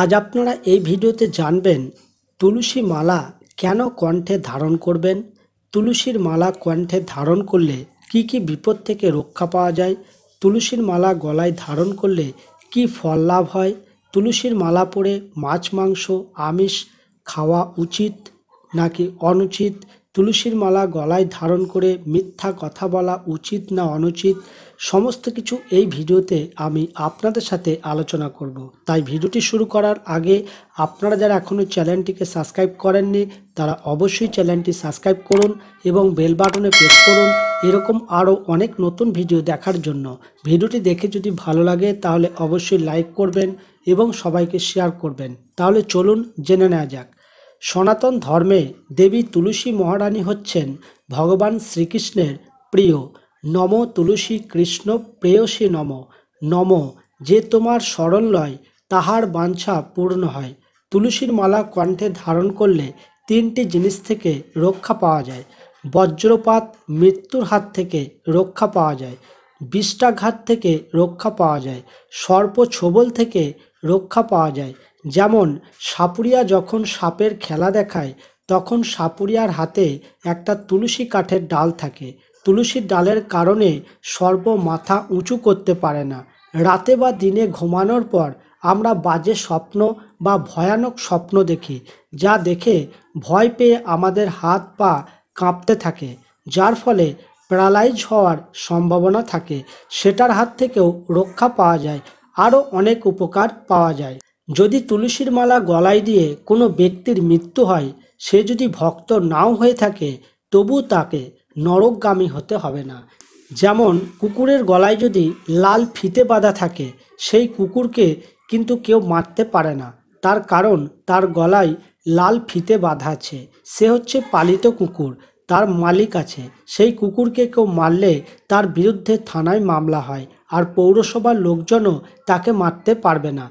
আজ আপনারা এই ভিডিওতে জানবেন তুলসী মালা কেন কণ্ঠে ধারণ করবেন তুলসীর মালা কণ্ঠে ধারণ করলে কি কি বিপদ থেকে রক্ষা পাওয়া যায় তুলসীর মালা গলায় ধারণ করলে কি ফল লাভ হয় তুলসীর মালা পরে মাছ মাংস আমিষ খাওয়া উচিত নাকি অনুচিত তুলসীর মালা গলায় ধারণ করে মিথ্যা কথা বলা উচিত না অনুচিত সমস্ত কিছু এই ভিডিওতে আমি আপনাদের সাথে আলোচনা করব। তাই ভিডিওটি শুরু করার আগে আপনারা যারা এখনও চ্যানেলটিকে সাবস্ক্রাইব করেননি তারা অবশ্যই চ্যানেলটি সাবস্ক্রাইব করুন এবং বেল বাটনে প্রেস করুন এরকম আরও অনেক নতুন ভিডিও দেখার জন্য ভিডিওটি দেখে যদি ভালো লাগে তাহলে অবশ্যই লাইক করবেন এবং সবাইকে শেয়ার করবেন তাহলে চলুন জেনে নেওয়া যাক সনাতন ধর্মে দেবী তুলসী মহারানী হচ্ছেন ভগবান শ্রীকৃষ্ণের প্রিয় নম তুলসী কৃষ্ণ প্রেয়সী নম নম যে তোমার স্মরণ লয় তাহার বাঞ্ছা পূর্ণ হয় তুলসীর মালা কণ্ঠে ধারণ করলে তিনটি জিনিস থেকে রক্ষা পাওয়া যায় বজ্রপাত মৃত্যুর হাত থেকে রক্ষা পাওয়া যায় বিষ্টাঘাত থেকে রক্ষা পাওয়া যায় সর্প ছোবল থেকে রক্ষা পাওয়া যায় যেমন সাপুরিয়া যখন সাপের খেলা দেখায় তখন সাপুরিয়ার হাতে একটা তুলসী কাঠের ডাল থাকে তুলসীর ডালের কারণে সর্ব মাথা উঁচু করতে পারে না রাতে বা দিনে ঘুমানোর পর আমরা বাজে স্বপ্ন বা ভয়ানক স্বপ্ন দেখি যা দেখে ভয় পেয়ে আমাদের হাত পা কাঁপতে থাকে যার ফলে প্যারালাইজ হওয়ার সম্ভাবনা থাকে সেটার হাত থেকেও রক্ষা পাওয়া যায় আরও অনেক উপকার পাওয়া যায় যদি তুলসীর মালা গলায় দিয়ে কোনো ব্যক্তির মৃত্যু হয় সে যদি ভক্ত নাও হয়ে থাকে তবু তাকে নরকগামী হতে হবে না যেমন কুকুরের গলায় যদি লাল ফিতে বাঁধা থাকে সেই কুকুরকে কিন্তু কেউ মারতে পারে না তার কারণ তার গলায় লাল ফিতে বাঁধা আছে সে হচ্ছে পালিত কুকুর তার মালিক আছে সেই কুকুরকে কেউ মারলে তার বিরুদ্ধে থানায় মামলা হয় আর পৌরসভার লোকজনও তাকে মারতে পারবে না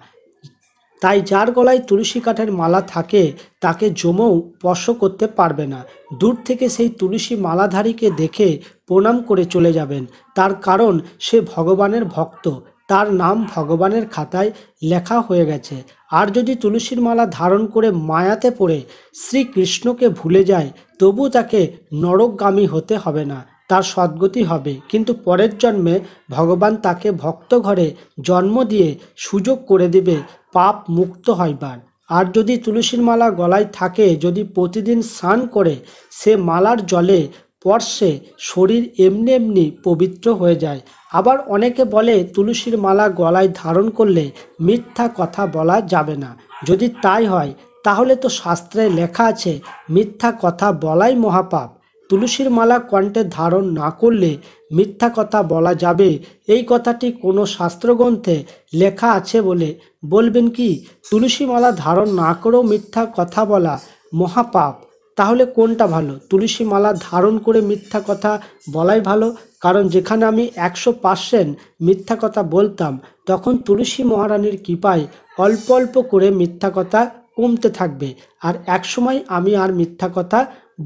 তাই যার গলায় তুলসী কাঠের মালা থাকে তাকে জমও স্পর্শ করতে পারবে না দূর থেকে সেই তুলসী মালাধারীকে দেখে প্রণাম করে চলে যাবেন তার কারণ সে ভগবানের ভক্ত তার নাম ভগবানের খাতায় লেখা হয়ে গেছে আর যদি তুলসীর মালা ধারণ করে মায়াতে পড়ে শ্রীকৃষ্ণকে ভুলে যায় তবু তাকে নরকগামী হতে হবে না তার সদ্গতি হবে কিন্তু পরের জন্মে ভগবান তাকে ভক্ত ঘরে জন্ম দিয়ে সুযোগ করে দেবে পাপ মুক্ত হইবার আর যদি তুলসীর মালা গলায় থাকে যদি প্রতিদিন স্নান করে সে মালার জলে পর্শে শরীর এমনি এমনি পবিত্র হয়ে যায় আবার অনেকে বলে তুলসীর মালা গলায় ধারণ করলে মিথ্যা কথা বলা যাবে না যদি তাই হয় তাহলে তো শাস্ত্রে লেখা আছে মিথ্যা কথা বলাই মহাপাপ তুলসীর মালা কণ্ঠে ধারণ না করলে মিথ্যা কথা বলা যাবে এই কথাটি কোনো শাস্ত্রগ্রন্থে লেখা আছে বলে বলবেন কি তুলসী মালা ধারণ না করেও মিথ্যা কথা বলা মহাপাপ তাহলে কোনটা ভালো তুলসী মালা ধারণ করে মিথ্যা কথা বলাই ভালো কারণ যেখানে আমি একশো পার্সেন্ট মিথ্যা কথা বলতাম তখন তুলসী মহারানীর কৃপায় অল্প অল্প করে মিথ্যা কথা কমতে থাকবে আর একসময় আমি আর মিথ্যা কথা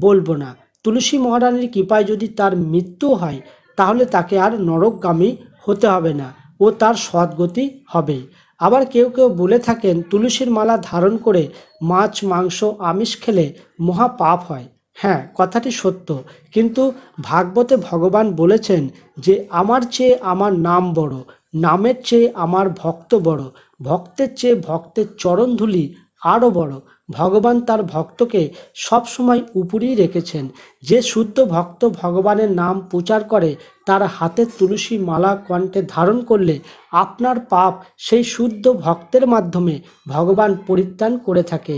বলবো না তুলসী মহারানীর কৃপায় যদি তার মৃত্যু হয় তাহলে তাকে আর নরকগামী হতে হবে না ও তার সদ্গতি হবে আবার কেউ কেউ বলে থাকেন তুলসীর মালা ধারণ করে মাছ মাংস আমিষ খেলে মহা পাপ হয় হ্যাঁ কথাটি সত্য কিন্তু ভাগবতে ভগবান বলেছেন যে আমার চেয়ে আমার নাম বড় নামের চেয়ে আমার ভক্ত বড় ভক্তের চেয়ে ভক্তের চরণধুলি আরও বড় ভগবান তার ভক্তকে সবসময় উপরেই রেখেছেন যে শুদ্ধ ভক্ত ভগবানের নাম প্রচার করে তার হাতে তুলসী মালা কণ্ঠে ধারণ করলে আপনার পাপ সেই শুদ্ধ ভক্তের মাধ্যমে ভগবান পরিত্রাণ করে থাকে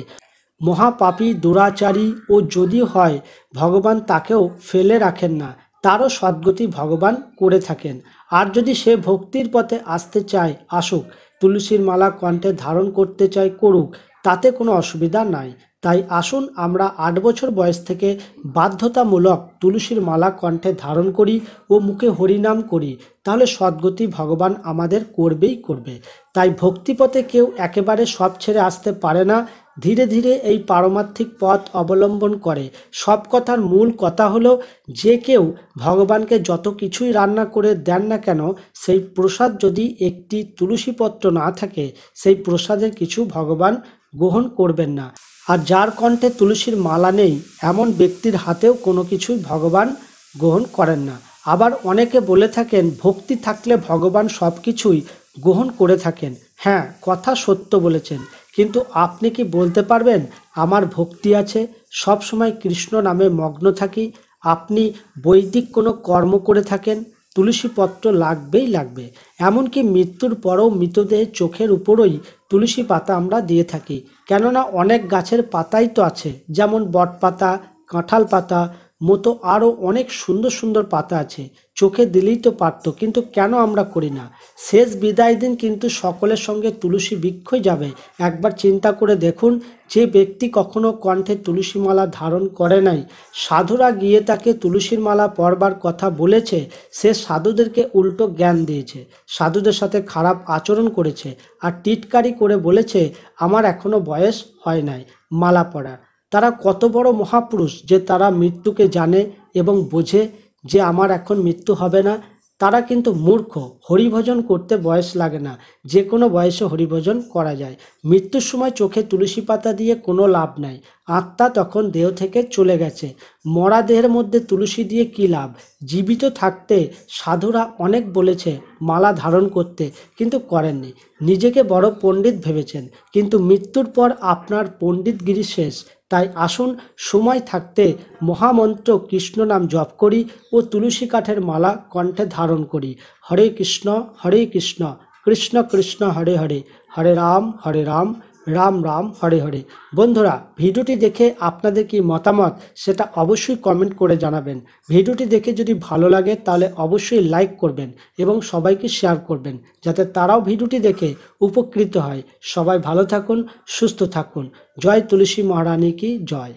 মহাপাপী দুরাচারী ও যদি হয় ভগবান তাকেও ফেলে রাখেন না তারও সদ্গতি ভগবান করে থাকেন আর যদি সে ভক্তির পথে আসতে চায় আসুক তুলসীর মালা কণ্ঠে ধারণ করতে চায় করুক তাতে কোনো অসুবিধা নাই তাই আসুন আমরা আট বছর বয়স থেকে বাধ্যতামূলক তুলসীর মালা কণ্ঠে ধারণ করি ও মুখে হরিনাম করি তাহলে সদ্গতি ভগবান আমাদের করবেই করবে তাই ভক্তিপথে কেউ একেবারে সব ছেড়ে আসতে পারে না ধীরে ধীরে এই পারমার্থিক পথ অবলম্বন করে সব কথার মূল কথা হলো যে কেউ ভগবানকে যত কিছুই রান্না করে দেন না কেন সেই প্রসাদ যদি একটি তুলসীপত্র না থাকে সেই প্রসাদের কিছু ভগবান গ্রহণ করবেন না আর যার কণ্ঠে তুলসীর মালা নেই এমন ব্যক্তির হাতেও কোনো কিছুই ভগবান গ্রহণ করেন না আবার অনেকে বলে থাকেন ভক্তি থাকলে ভগবান সব কিছুই গ্রহণ করে থাকেন হ্যাঁ কথা সত্য বলেছেন কিন্তু আপনি কি বলতে পারবেন আমার ভক্তি আছে সব সময় কৃষ্ণ নামে মগ্ন থাকি আপনি বৈদিক কোনো কর্ম করে থাকেন তুলসী পত্র লাগবেই লাগবে এমনকি মৃত্যুর পরও মৃতদেহের চোখের উপরই তুলসী পাতা আমরা দিয়ে থাকি কেননা অনেক গাছের পাতাই তো আছে যেমন বট পাতা কাঁঠাল পাতা মতো আরও অনেক সুন্দর সুন্দর পাতা আছে চোখে দিলেই তো পারত কিন্তু কেন আমরা করি না শেষ বিদায় দিন কিন্তু সকলের সঙ্গে তুলসী বৃক্ষই যাবে একবার চিন্তা করে দেখুন যে ব্যক্তি কখনো কণ্ঠে তুলসী মালা ধারণ করে নাই সাধুরা গিয়ে তাকে তুলসীর মালা পরবার কথা বলেছে সে সাধুদেরকে উল্টো জ্ঞান দিয়েছে সাধুদের সাথে খারাপ আচরণ করেছে আর টিটকারি করে বলেছে আমার এখনও বয়স হয় নাই মালা পড়া তারা কত বড় মহাপুরুষ যে তারা মৃত্যুকে জানে এবং বোঝে যে আমার এখন মৃত্যু হবে না তারা কিন্তু মূর্খ হরিভজন করতে বয়স লাগে না যে কোনো বয়সে হরিভজন করা যায় মৃত্যুর সময় চোখে তুলসী পাতা দিয়ে কোনো লাভ নাই আত্মা তখন দেহ থেকে চলে গেছে মরা দেহের মধ্যে তুলসী দিয়ে কী লাভ জীবিত থাকতে সাধুরা অনেক বলেছে মালা ধারণ করতে কিন্তু করেননি নিজেকে বড় পণ্ডিত ভেবেছেন কিন্তু মৃত্যুর পর আপনার পণ্ডিতগিরি শেষ তাই আসুন সময় থাকতে মহামন্ত্র কৃষ্ণ নাম জপ করি ও তুলসী কাঠের মালা কণ্ঠে ধারণ করি হরে কৃষ্ণ হরে কৃষ্ণ কৃষ্ণ কৃষ্ণ হরে হরে হরে রাম হরে রাম রাম রাম হরে হরে বন্ধুরা ভিডিওটি দেখে আপনাদের কি মতামত সেটা অবশ্যই কমেন্ট করে জানাবেন ভিডিওটি দেখে যদি ভালো লাগে তাহলে অবশ্যই লাইক করবেন এবং সবাইকে শেয়ার করবেন যাতে তারাও ভিডিওটি দেখে উপকৃত হয় সবাই ভালো থাকুন সুস্থ থাকুন জয় তুলসী মহারানী কি জয়